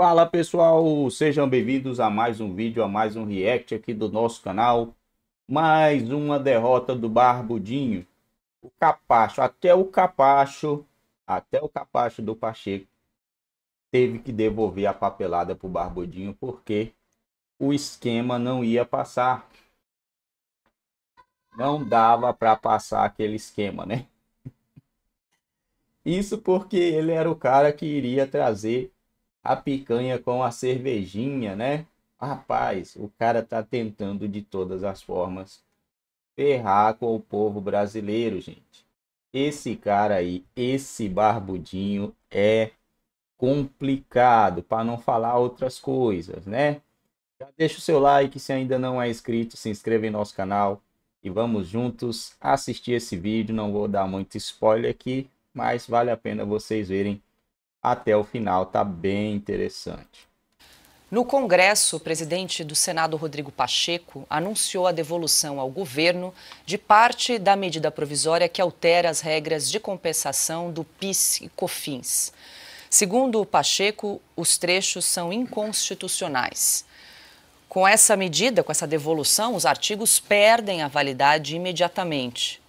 Fala pessoal, sejam bem-vindos a mais um vídeo, a mais um react aqui do nosso canal. Mais uma derrota do Barbudinho. O Capacho, até o Capacho, até o Capacho do Pacheco teve que devolver a papelada para o Barbudinho porque o esquema não ia passar. Não dava para passar aquele esquema, né? Isso porque ele era o cara que iria trazer a picanha com a cervejinha, né? Rapaz, o cara tá tentando de todas as formas ferrar com o povo brasileiro, gente. Esse cara aí, esse barbudinho é complicado, para não falar outras coisas, né? Já deixa o seu like se ainda não é inscrito, se inscreva em nosso canal e vamos juntos assistir esse vídeo. Não vou dar muito spoiler aqui, mas vale a pena vocês verem até o final, tá bem interessante. No Congresso, o presidente do Senado, Rodrigo Pacheco, anunciou a devolução ao governo de parte da medida provisória que altera as regras de compensação do PIS e COFINS. Segundo o Pacheco, os trechos são inconstitucionais. Com essa medida, com essa devolução, os artigos perdem a validade imediatamente.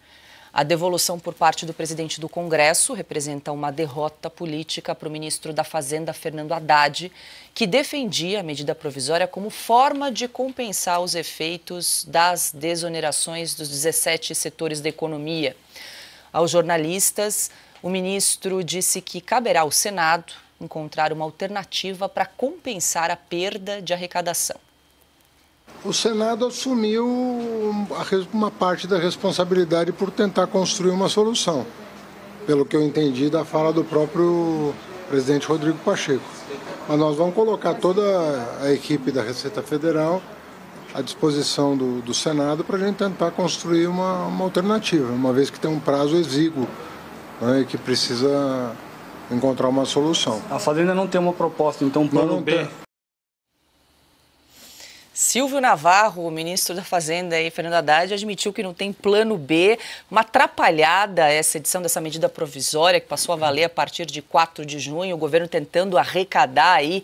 A devolução por parte do presidente do Congresso representa uma derrota política para o ministro da Fazenda, Fernando Haddad, que defendia a medida provisória como forma de compensar os efeitos das desonerações dos 17 setores da economia. Aos jornalistas, o ministro disse que caberá ao Senado encontrar uma alternativa para compensar a perda de arrecadação. O Senado assumiu uma parte da responsabilidade por tentar construir uma solução, pelo que eu entendi da fala do próprio presidente Rodrigo Pacheco. Mas nós vamos colocar toda a equipe da Receita Federal à disposição do, do Senado para a gente tentar construir uma, uma, alternativa, uma vez que tem um prazo exíguo né, e que precisa encontrar uma solução. A Fazenda não tem uma proposta, então um plano B. Silvio Navarro, o ministro da Fazenda e Fernando Haddad, admitiu que não tem plano B, uma atrapalhada essa edição dessa medida provisória que passou a valer a partir de 4 de junho, o governo tentando arrecadar aí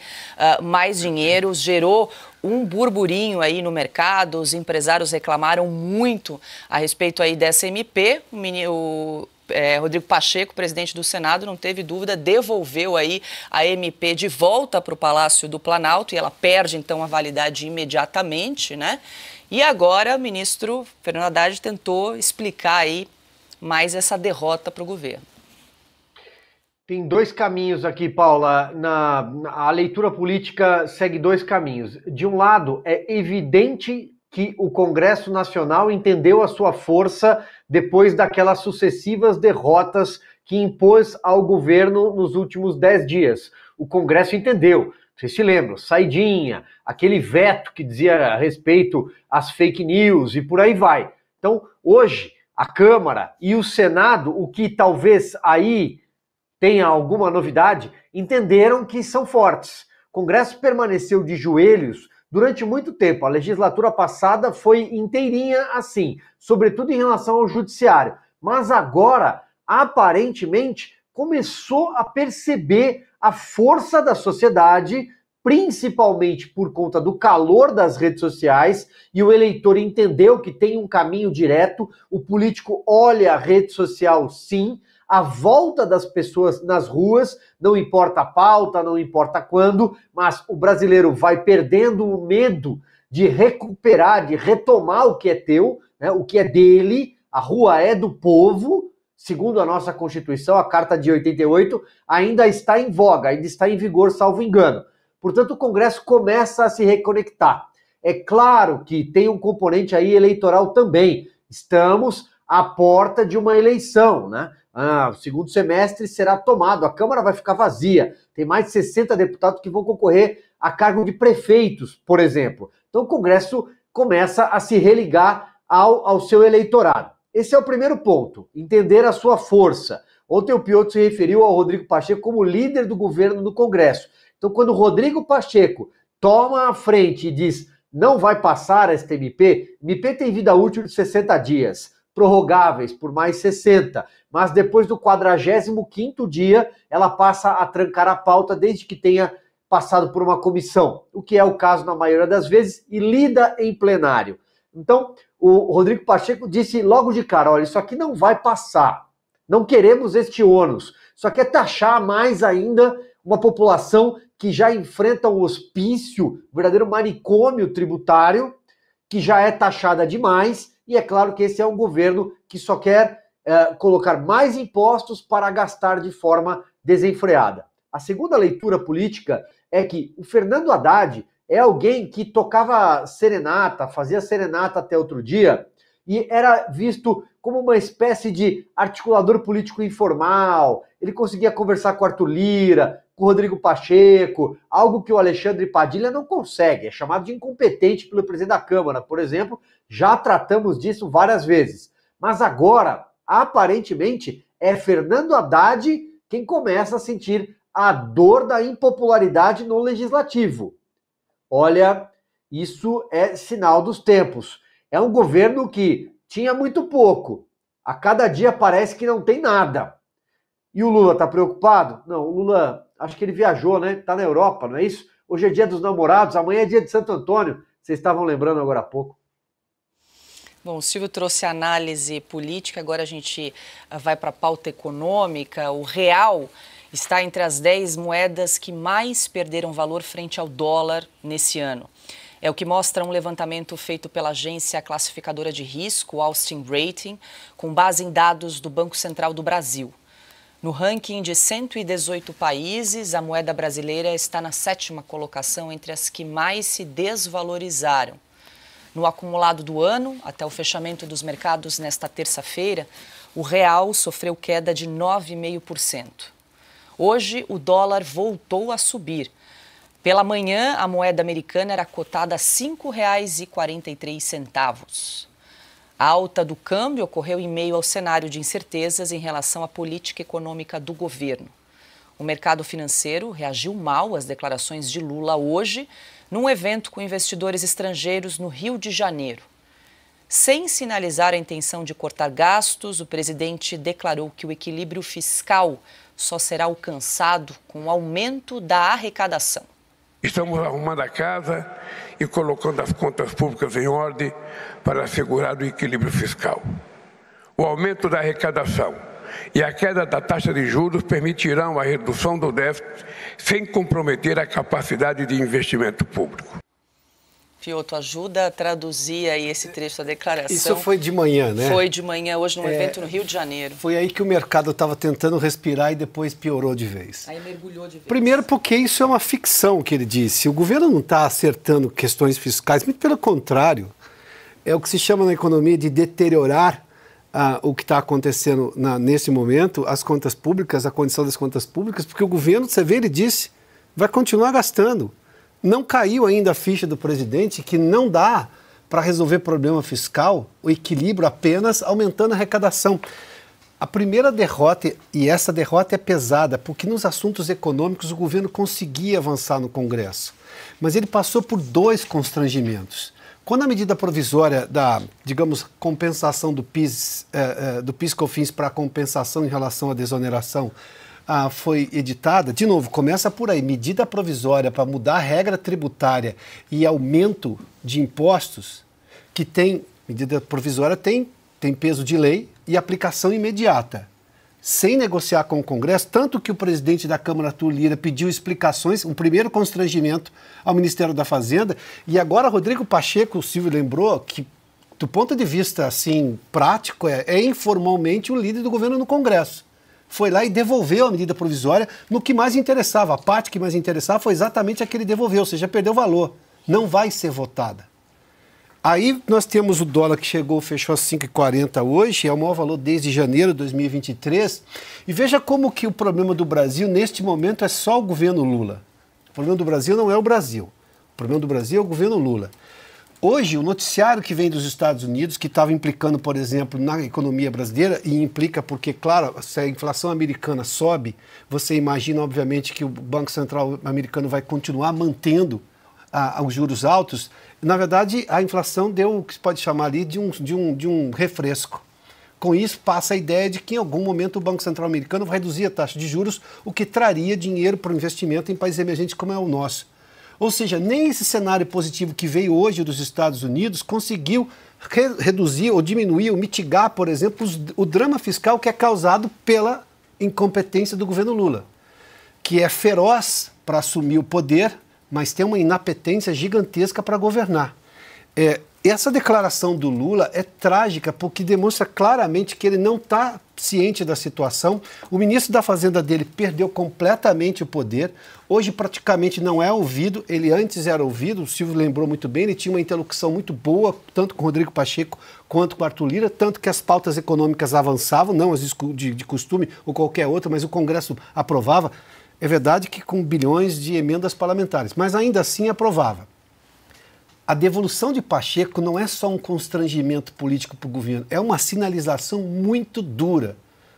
uh, mais dinheiro, gerou um burburinho aí no mercado, os empresários reclamaram muito a respeito aí dessa MP, o, é, Rodrigo Pacheco, presidente do Senado, não teve dúvida, devolveu aí a MP de volta para o Palácio do Planalto e ela perde então a validade imediatamente, né? E agora o ministro Fernando Haddad tentou explicar aí mais essa derrota para o governo. Tem dois caminhos aqui, Paula. Na, na, a leitura política segue dois caminhos. De um lado, é evidente que o Congresso Nacional entendeu a sua força depois daquelas sucessivas derrotas que impôs ao governo nos últimos dez dias. O Congresso entendeu, vocês se lembram, saidinha, aquele veto que dizia a respeito às fake news e por aí vai. Então, hoje, a Câmara e o Senado, o que talvez aí tenha alguma novidade, entenderam que são fortes. O Congresso permaneceu de joelhos Durante muito tempo, a legislatura passada foi inteirinha assim, sobretudo em relação ao judiciário. Mas agora, aparentemente, começou a perceber a força da sociedade, principalmente por conta do calor das redes sociais, e o eleitor entendeu que tem um caminho direto, o político olha a rede social sim, a volta das pessoas nas ruas, não importa a pauta, não importa quando, mas o brasileiro vai perdendo o medo de recuperar, de retomar o que é teu, né, o que é dele, a rua é do povo, segundo a nossa Constituição, a Carta de 88, ainda está em voga, ainda está em vigor, salvo engano. Portanto, o Congresso começa a se reconectar. É claro que tem um componente aí eleitoral também. Estamos à porta de uma eleição, né? Ah, o segundo semestre será tomado, a Câmara vai ficar vazia. Tem mais de 60 deputados que vão concorrer a cargo de prefeitos, por exemplo. Então o Congresso começa a se religar ao, ao seu eleitorado. Esse é o primeiro ponto, entender a sua força. Ontem o Piotr se referiu ao Rodrigo Pacheco como líder do governo no Congresso. Então, quando o Rodrigo Pacheco toma a frente e diz não vai passar esta MP, MP tem vida útil de 60 dias prorrogáveis por mais 60, mas depois do 45º dia, ela passa a trancar a pauta desde que tenha passado por uma comissão, o que é o caso na maioria das vezes, e lida em plenário. Então, o Rodrigo Pacheco disse logo de cara: olha, isso aqui não vai passar. Não queremos este ônus. Só quer é taxar mais ainda uma população que já enfrenta um hospício, um verdadeiro manicômio tributário, que já é taxada demais e é claro que esse é um governo que só quer eh, colocar mais impostos para gastar de forma desenfreada. A segunda leitura política é que o Fernando Haddad é alguém que tocava serenata, fazia serenata até outro dia, e era visto como uma espécie de articulador político informal. Ele conseguia conversar com Arthur Lira, com o Rodrigo Pacheco, algo que o Alexandre Padilha não consegue, é chamado de incompetente pelo presidente da Câmara, por exemplo, já tratamos disso várias vezes. Mas agora, aparentemente, é Fernando Haddad quem começa a sentir a dor da impopularidade no legislativo. Olha, isso é sinal dos tempos. É um governo que tinha muito pouco, a cada dia parece que não tem nada. E o Lula está preocupado? Não, o Lula acho que ele viajou, né? Está na Europa, não é isso? Hoje é dia dos namorados, amanhã é dia de Santo Antônio. Vocês estavam lembrando agora há pouco. Bom, o Silvio trouxe análise política, agora a gente ah, vai para a pauta econômica. O real está entre as 10 moedas que mais perderam valor frente ao dólar nesse ano. É o que mostra um levantamento feito pela agência classificadora de risco, Austin Rating, com base em dados do Banco Central do Brasil. No ranking de 118 países, a moeda brasileira está na sétima colocação entre as que mais se desvalorizaram. No acumulado do ano, até o fechamento dos mercados nesta terça-feira, o real sofreu queda de 9,5%. Hoje, o dólar voltou a subir. Pela manhã, a moeda americana era cotada a R$ 5,43. A alta do câmbio ocorreu em meio ao cenário de incertezas em relação à política econômica do governo. O mercado financeiro reagiu mal às declarações de Lula hoje, num evento com investidores estrangeiros no Rio de Janeiro. Sem sinalizar a intenção de cortar gastos, o presidente declarou que o equilíbrio fiscal só será alcançado com o aumento da arrecadação. Estamos arrumando a casa e colocando as contas públicas em ordem para assegurar o equilíbrio fiscal. O aumento da arrecadação e a queda da taxa de juros permitirão a redução do déficit sem comprometer a capacidade de investimento público. Pioto ajuda a traduzir aí esse trecho da declaração. Isso foi de manhã, né? Foi de manhã, hoje num é, evento no Rio de Janeiro. Foi aí que o mercado estava tentando respirar e depois piorou de vez. Aí mergulhou de vez. Primeiro porque isso é uma ficção que ele disse. O governo não está acertando questões fiscais, muito pelo contrário. É o que se chama na economia de deteriorar ah, o que está acontecendo na, nesse momento, as contas públicas, a condição das contas públicas, porque o governo, você vê, ele disse, vai continuar gastando não caiu ainda a ficha do presidente que não dá para resolver problema fiscal o equilíbrio apenas aumentando a arrecadação. A primeira derrota, e essa derrota é pesada, porque nos assuntos econômicos o governo conseguia avançar no Congresso. Mas ele passou por dois constrangimentos. Quando a medida provisória da, digamos, compensação do PIS, eh, eh, do PIS-COFINS para compensação em relação à desoneração ah, foi editada, de novo, começa por aí, medida provisória para mudar a regra tributária e aumento de impostos, que tem, medida provisória tem, tem peso de lei e aplicação imediata. Sem negociar com o Congresso, tanto que o presidente da Câmara, Arthur Lira, pediu explicações, um primeiro constrangimento ao Ministério da Fazenda, e agora Rodrigo Pacheco, o Silvio lembrou, que do ponto de vista assim prático, é, é informalmente o líder do governo no Congresso foi lá e devolveu a medida provisória no que mais interessava. A parte que mais interessava foi exatamente a que ele devolveu, ou seja, perdeu valor. Não vai ser votada. Aí nós temos o dólar que chegou, fechou a 5,40 hoje, é o maior valor desde janeiro de 2023. E veja como que o problema do Brasil neste momento é só o governo Lula. O problema do Brasil não é o Brasil. O problema do Brasil é o governo Lula. Hoje, o noticiário que vem dos Estados Unidos, que estava implicando, por exemplo, na economia brasileira, e implica porque, claro, se a inflação americana sobe, você imagina, obviamente, que o Banco Central americano vai continuar mantendo os juros altos, na verdade, a inflação deu o que se pode chamar ali de um, de um, de um refresco. Com isso, passa a ideia de que em algum momento o Banco Central americano vai reduzir a taxa de juros, o que traria dinheiro para o investimento em países emergentes como é o nosso. Ou seja, nem esse cenário positivo que veio hoje dos Estados Unidos conseguiu re reduzir ou diminuir ou mitigar, por exemplo, os, o drama fiscal que é causado pela incompetência do governo Lula, que é feroz para assumir o poder, mas tem uma inapetência gigantesca para governar. É, essa declaração do Lula é trágica porque demonstra claramente que ele não está ciente da situação. O ministro da Fazenda dele perdeu completamente o poder. Hoje praticamente não é ouvido. Ele antes era ouvido, o Silvio lembrou muito bem, ele tinha uma interlocução muito boa, tanto com Rodrigo Pacheco quanto com Arthur Lira, tanto que as pautas econômicas avançavam, não as de, de costume ou qualquer outra, mas o Congresso aprovava. É verdade que com bilhões de emendas parlamentares, mas ainda assim aprovava a devolução de Pacheco não é só um constrangimento político para o governo, é uma sinalização muito dura.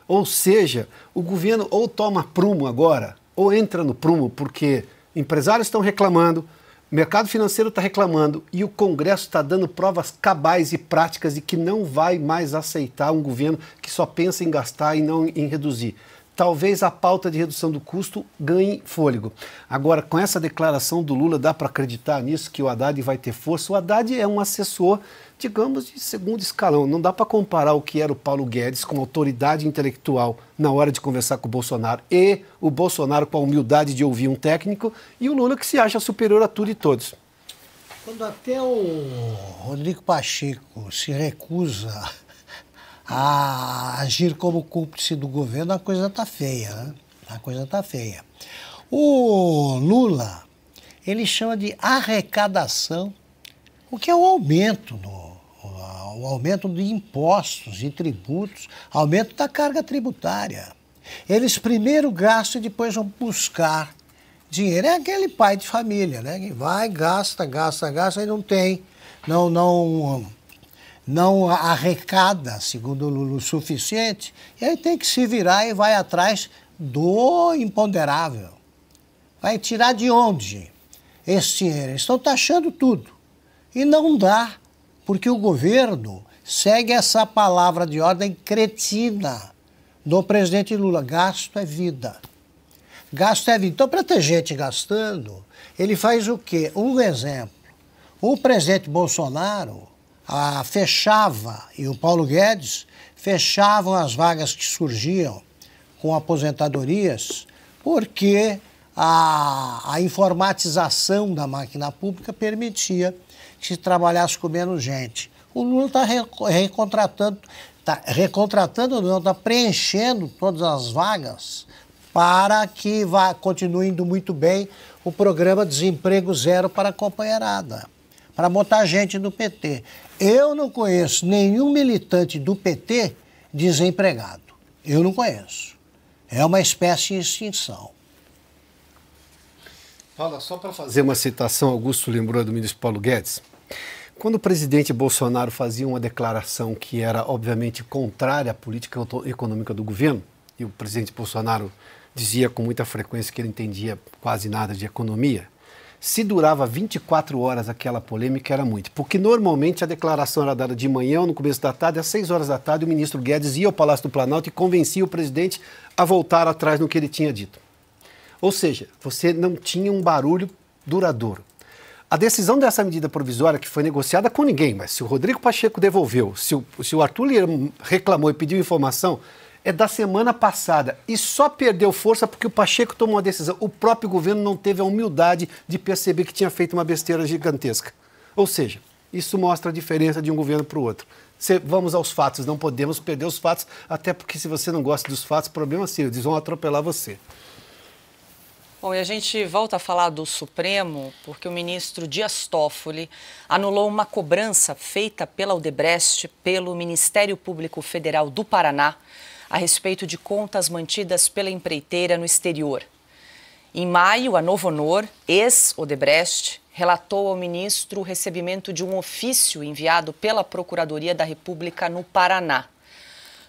Ou seja, o governo ou toma prumo agora, ou entra no prumo, porque empresários estão reclamando, o mercado financeiro está reclamando e o Congresso está dando provas cabais e práticas de que não vai mais aceitar um governo que só pensa em gastar e não em reduzir talvez a pauta de redução do custo ganhe fôlego. Agora, com essa declaração do Lula, dá para acreditar nisso, que o Haddad vai ter força? O Haddad é um assessor, digamos, de segundo escalão. Não dá para comparar o que era o Paulo Guedes com autoridade intelectual na hora de conversar com o Bolsonaro e o Bolsonaro com a humildade de ouvir um técnico e o Lula que se acha superior a tudo e todos. Quando até o Rodrigo Pacheco se recusa a agir como cúmplice do governo, a coisa está feia. Né? A coisa está feia. O Lula, ele chama de arrecadação, o que é o aumento no o aumento de impostos e tributos, aumento da carga tributária. Eles primeiro gastam e depois vão buscar dinheiro. É aquele pai de família, né? Que vai, gasta, gasta, gasta e não tem. Não, não não arrecada, segundo Lula, o suficiente, e aí tem que se virar e vai atrás do imponderável. Vai tirar de onde esse dinheiro? Eles estão taxando tudo. E não dá, porque o governo segue essa palavra de ordem cretina do presidente Lula: gasto é vida. Gasto é vida. Então, para ter gente gastando, ele faz o quê? Um exemplo. O presidente Bolsonaro ah, fechava, e o Paulo Guedes, fechavam as vagas que surgiam com aposentadorias, porque a, a informatização da máquina pública permitia que se trabalhasse com menos gente. O Lula está recontratando, está recontratando, não, está preenchendo todas as vagas para que vá, continue indo muito bem o programa Desemprego Zero para a Companheirada, para botar gente no PT. Eu não conheço nenhum militante do PT desempregado. Eu não conheço. É uma espécie de extinção. Paula, só para fazer uma citação, Augusto lembrou do ministro Paulo Guedes. Quando o presidente Bolsonaro fazia uma declaração que era, obviamente, contrária à política econômica do governo, e o presidente Bolsonaro dizia com muita frequência que ele entendia quase nada de economia, se durava 24 horas aquela polêmica, era muito. Porque normalmente a declaração era dada de manhã, no começo da tarde, às 6 horas da tarde, o ministro Guedes ia ao Palácio do Planalto e convencia o presidente a voltar atrás no que ele tinha dito. Ou seja, você não tinha um barulho duradouro. A decisão dessa medida provisória, que foi negociada com ninguém, mas se o Rodrigo Pacheco devolveu, se o, se o Arthur Lira reclamou e pediu informação, é da semana passada e só perdeu força porque o Pacheco tomou uma decisão. O próprio governo não teve a humildade de perceber que tinha feito uma besteira gigantesca. Ou seja, isso mostra a diferença de um governo para o outro. Se, vamos aos fatos, não podemos perder os fatos, até porque se você não gosta dos fatos, problema seu, eles vão atropelar você. Bom, e a gente volta a falar do Supremo, porque o ministro Dias Toffoli anulou uma cobrança feita pela Odebrecht pelo Ministério Público Federal do Paraná a respeito de contas mantidas pela empreiteira no exterior. Em maio, a Novo Honor, ex-Odebrecht, relatou ao ministro o recebimento de um ofício enviado pela Procuradoria da República no Paraná.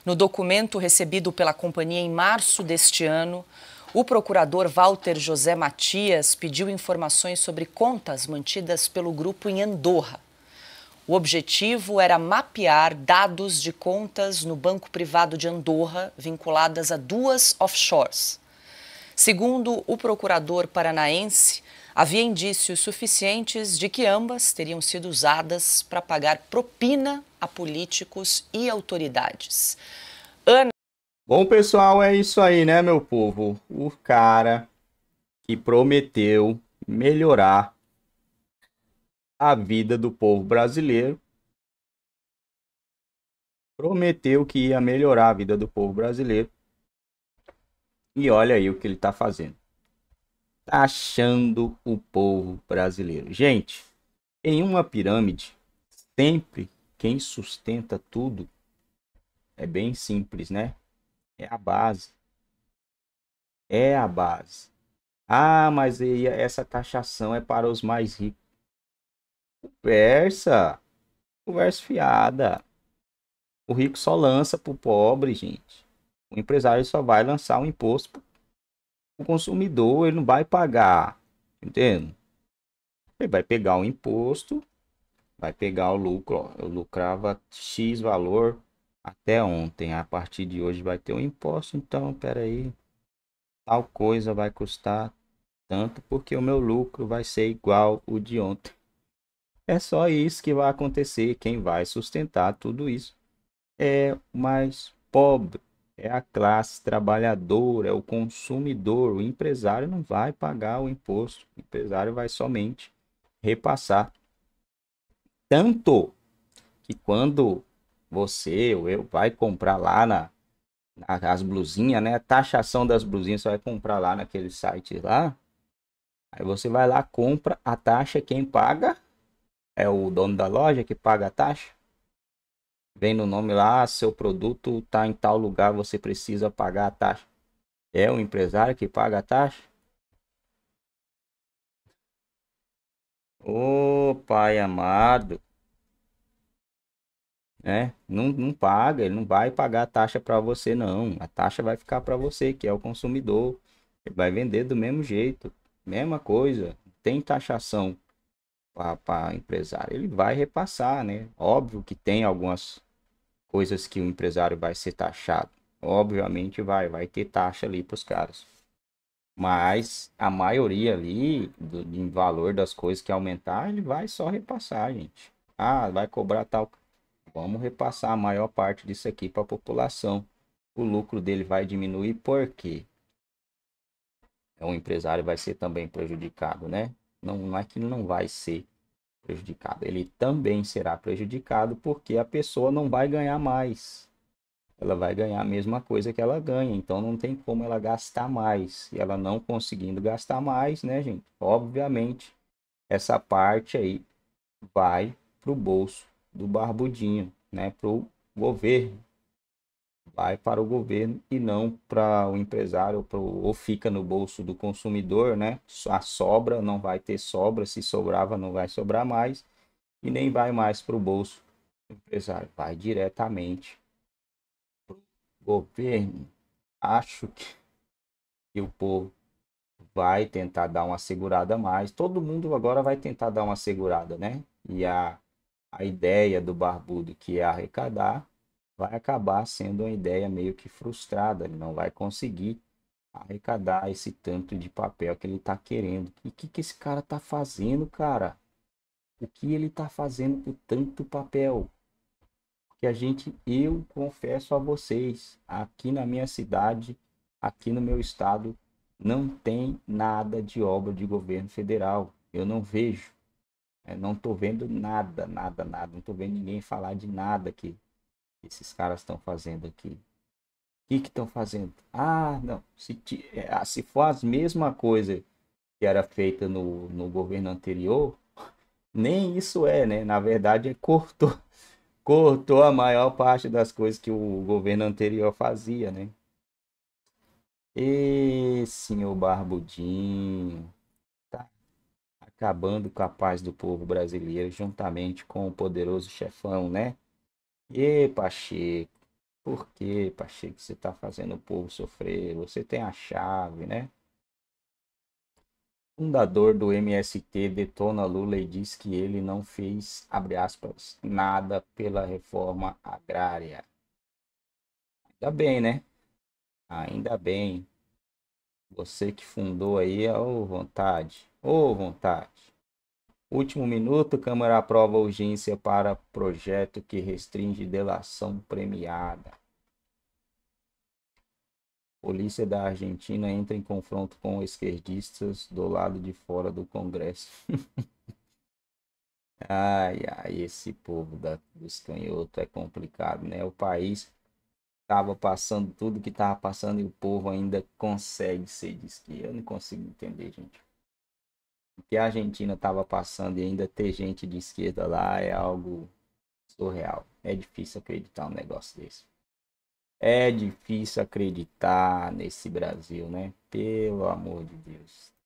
No documento recebido pela companhia em março deste ano, o procurador Walter José Matias pediu informações sobre contas mantidas pelo grupo em Andorra. O objetivo era mapear dados de contas no banco privado de Andorra vinculadas a duas offshores. Segundo o procurador paranaense, havia indícios suficientes de que ambas teriam sido usadas para pagar propina a políticos e autoridades. Ana. Bom, pessoal, é isso aí, né, meu povo? O cara que prometeu melhorar a vida do povo brasileiro. Prometeu que ia melhorar a vida do povo brasileiro. E olha aí o que ele está fazendo. taxando tá o povo brasileiro. Gente, em uma pirâmide, sempre quem sustenta tudo é bem simples, né? É a base. É a base. Ah, mas essa taxação é para os mais ricos. Conversa. Conversa fiada. O rico só lança pro pobre, gente. O empresário só vai lançar o um imposto. O consumidor, ele não vai pagar. entendeu? Ele vai pegar o imposto, vai pegar o lucro. Eu lucrava X valor até ontem. A partir de hoje vai ter um imposto. Então, peraí. Tal coisa vai custar tanto porque o meu lucro vai ser igual o de ontem. É só isso que vai acontecer. Quem vai sustentar tudo isso é o mais pobre, é a classe trabalhadora, é o consumidor. O empresário não vai pagar o imposto, o empresário vai somente repassar. Tanto que quando você ou eu vai comprar lá na, na as blusinhas, né? A taxação das blusinhas você vai comprar lá naquele site lá. Aí você vai lá, compra a taxa, quem paga? é o dono da loja que paga a taxa. Vem no nome lá, seu produto está em tal lugar, você precisa pagar a taxa. É o empresário que paga a taxa? Ô pai amado, né? Não, não paga, ele não vai pagar a taxa para você, não. A taxa vai ficar para você, que é o consumidor. Ele vai vender do mesmo jeito, mesma coisa, tem taxação para empresário, ele vai repassar, né? Óbvio que tem algumas coisas que o empresário vai ser taxado. Obviamente vai, vai ter taxa ali para os caras. Mas a maioria ali, do, em valor das coisas que aumentar, ele vai só repassar, gente. Ah, vai cobrar tal. Vamos repassar a maior parte disso aqui para a população. O lucro dele vai diminuir porque então o empresário vai ser também prejudicado, né? Não, não é que não vai ser prejudicado, ele também será prejudicado porque a pessoa não vai ganhar mais. Ela vai ganhar a mesma coisa que ela ganha, então não tem como ela gastar mais. E ela não conseguindo gastar mais, né, gente? Obviamente, essa parte aí vai para o bolso do barbudinho, né? Para o governo vai para o governo e não para o empresário pro, ou fica no bolso do consumidor, né? A sobra não vai ter sobra, se sobrava não vai sobrar mais e nem vai mais para o bolso do empresário, vai diretamente para o governo. Acho que, que o povo vai tentar dar uma segurada mais. Todo mundo agora vai tentar dar uma segurada, né? E a, a ideia do barbudo que é arrecadar vai acabar sendo uma ideia meio que frustrada, ele não vai conseguir arrecadar esse tanto de papel que ele está querendo. E o que, que esse cara está fazendo, cara? O que ele está fazendo com tanto papel? Que a gente, eu confesso a vocês, aqui na minha cidade, aqui no meu estado, não tem nada de obra de governo federal. Eu não vejo. É, não estou vendo nada, nada, nada. Não estou vendo ninguém falar de nada aqui esses caras estão fazendo aqui? O que estão fazendo? Ah, não. Se, é, ah, se for as mesma coisa que era feita no, no governo anterior, nem isso é, né? Na verdade, é cortou, cortou a maior parte das coisas que o governo anterior fazia, né? E senhor Barbudinho, tá acabando com a paz do povo brasileiro juntamente com o poderoso chefão, né? E Pacheco, por que, Pacheco, você está fazendo o povo sofrer? Você tem a chave, né? Fundador do MST detona Lula e diz que ele não fez, abre aspas, nada pela reforma agrária. Ainda bem, né? Ainda bem. Você que fundou aí, ô oh, vontade, ô oh, vontade. Último minuto, Câmara aprova urgência para projeto que restringe delação premiada. Polícia da Argentina entra em confronto com esquerdistas do lado de fora do Congresso. ai, ai, esse povo da, dos canhotos é complicado, né? O país estava passando tudo que estava passando e o povo ainda consegue ser de esquerda. Eu não consigo entender, gente que a Argentina estava passando e ainda ter gente de esquerda lá é algo surreal. É difícil acreditar um negócio desse. É difícil acreditar nesse Brasil, né? Pelo amor de Deus.